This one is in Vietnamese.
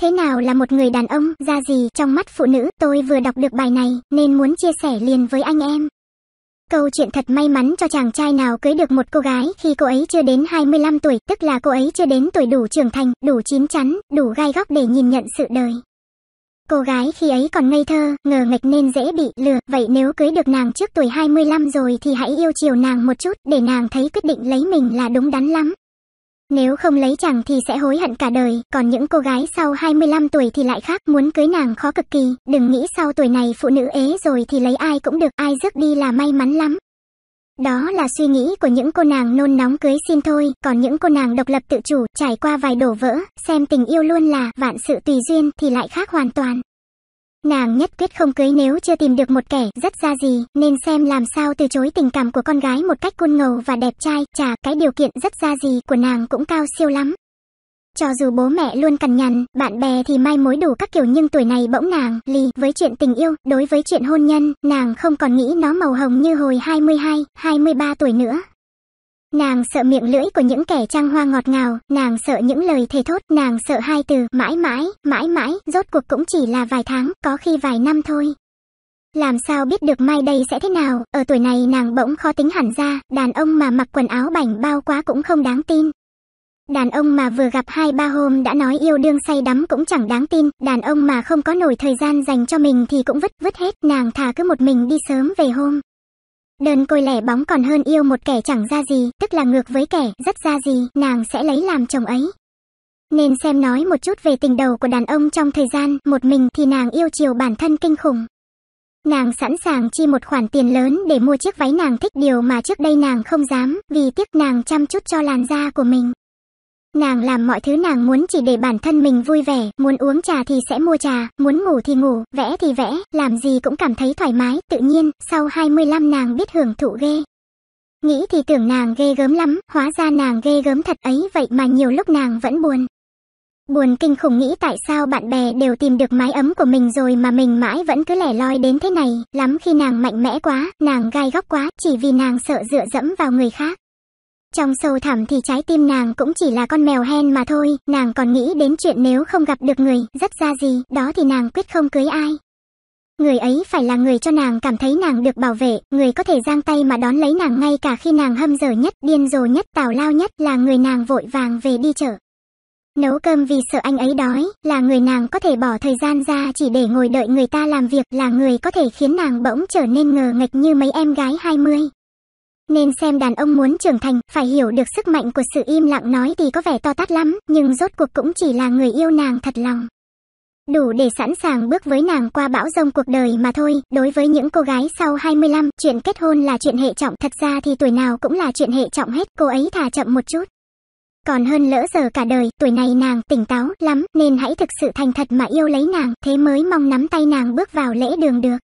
Thế nào là một người đàn ông, ra gì trong mắt phụ nữ, tôi vừa đọc được bài này, nên muốn chia sẻ liền với anh em. Câu chuyện thật may mắn cho chàng trai nào cưới được một cô gái khi cô ấy chưa đến 25 tuổi, tức là cô ấy chưa đến tuổi đủ trưởng thành, đủ chín chắn, đủ gai góc để nhìn nhận sự đời. Cô gái khi ấy còn ngây thơ, ngờ nghịch nên dễ bị lừa, vậy nếu cưới được nàng trước tuổi 25 rồi thì hãy yêu chiều nàng một chút để nàng thấy quyết định lấy mình là đúng đắn lắm. Nếu không lấy chàng thì sẽ hối hận cả đời, còn những cô gái sau 25 tuổi thì lại khác, muốn cưới nàng khó cực kỳ, đừng nghĩ sau tuổi này phụ nữ ế rồi thì lấy ai cũng được, ai rước đi là may mắn lắm. Đó là suy nghĩ của những cô nàng nôn nóng cưới xin thôi, còn những cô nàng độc lập tự chủ, trải qua vài đổ vỡ, xem tình yêu luôn là vạn sự tùy duyên thì lại khác hoàn toàn. Nàng nhất quyết không cưới nếu chưa tìm được một kẻ rất ra gì, nên xem làm sao từ chối tình cảm của con gái một cách côn ngầu và đẹp trai, chả cái điều kiện rất ra gì của nàng cũng cao siêu lắm. Cho dù bố mẹ luôn cằn nhằn, bạn bè thì mai mối đủ các kiểu nhưng tuổi này bỗng nàng lì với chuyện tình yêu, đối với chuyện hôn nhân, nàng không còn nghĩ nó màu hồng như hồi 22, 23 tuổi nữa. Nàng sợ miệng lưỡi của những kẻ trang hoa ngọt ngào, nàng sợ những lời thề thốt, nàng sợ hai từ mãi mãi, mãi mãi, rốt cuộc cũng chỉ là vài tháng, có khi vài năm thôi. Làm sao biết được mai đây sẽ thế nào, ở tuổi này nàng bỗng khó tính hẳn ra, đàn ông mà mặc quần áo bảnh bao quá cũng không đáng tin. Đàn ông mà vừa gặp hai ba hôm đã nói yêu đương say đắm cũng chẳng đáng tin, đàn ông mà không có nổi thời gian dành cho mình thì cũng vứt vứt hết, nàng thà cứ một mình đi sớm về hôm. Đơn côi lẻ bóng còn hơn yêu một kẻ chẳng ra gì, tức là ngược với kẻ rất ra gì, nàng sẽ lấy làm chồng ấy. Nên xem nói một chút về tình đầu của đàn ông trong thời gian một mình thì nàng yêu chiều bản thân kinh khủng. Nàng sẵn sàng chi một khoản tiền lớn để mua chiếc váy nàng thích điều mà trước đây nàng không dám, vì tiếc nàng chăm chút cho làn da của mình. Nàng làm mọi thứ nàng muốn chỉ để bản thân mình vui vẻ, muốn uống trà thì sẽ mua trà, muốn ngủ thì ngủ, vẽ thì vẽ, làm gì cũng cảm thấy thoải mái, tự nhiên, sau 25 nàng biết hưởng thụ ghê. Nghĩ thì tưởng nàng ghê gớm lắm, hóa ra nàng ghê gớm thật ấy vậy mà nhiều lúc nàng vẫn buồn. Buồn kinh khủng nghĩ tại sao bạn bè đều tìm được mái ấm của mình rồi mà mình mãi vẫn cứ lẻ loi đến thế này, lắm khi nàng mạnh mẽ quá, nàng gai góc quá, chỉ vì nàng sợ dựa dẫm vào người khác. Trong sâu thẳm thì trái tim nàng cũng chỉ là con mèo hen mà thôi, nàng còn nghĩ đến chuyện nếu không gặp được người, rất ra gì, đó thì nàng quyết không cưới ai. Người ấy phải là người cho nàng cảm thấy nàng được bảo vệ, người có thể giang tay mà đón lấy nàng ngay cả khi nàng hâm dở nhất, điên rồ nhất, tào lao nhất là người nàng vội vàng về đi chợ. Nấu cơm vì sợ anh ấy đói, là người nàng có thể bỏ thời gian ra chỉ để ngồi đợi người ta làm việc, là người có thể khiến nàng bỗng trở nên ngờ nghệch như mấy em gái 20 nên xem đàn ông muốn trưởng thành, phải hiểu được sức mạnh của sự im lặng nói thì có vẻ to tát lắm, nhưng rốt cuộc cũng chỉ là người yêu nàng thật lòng. Đủ để sẵn sàng bước với nàng qua bão rông cuộc đời mà thôi, đối với những cô gái sau 25, chuyện kết hôn là chuyện hệ trọng, thật ra thì tuổi nào cũng là chuyện hệ trọng hết, cô ấy thà chậm một chút. Còn hơn lỡ giờ cả đời, tuổi này nàng tỉnh táo lắm, nên hãy thực sự thành thật mà yêu lấy nàng, thế mới mong nắm tay nàng bước vào lễ đường được.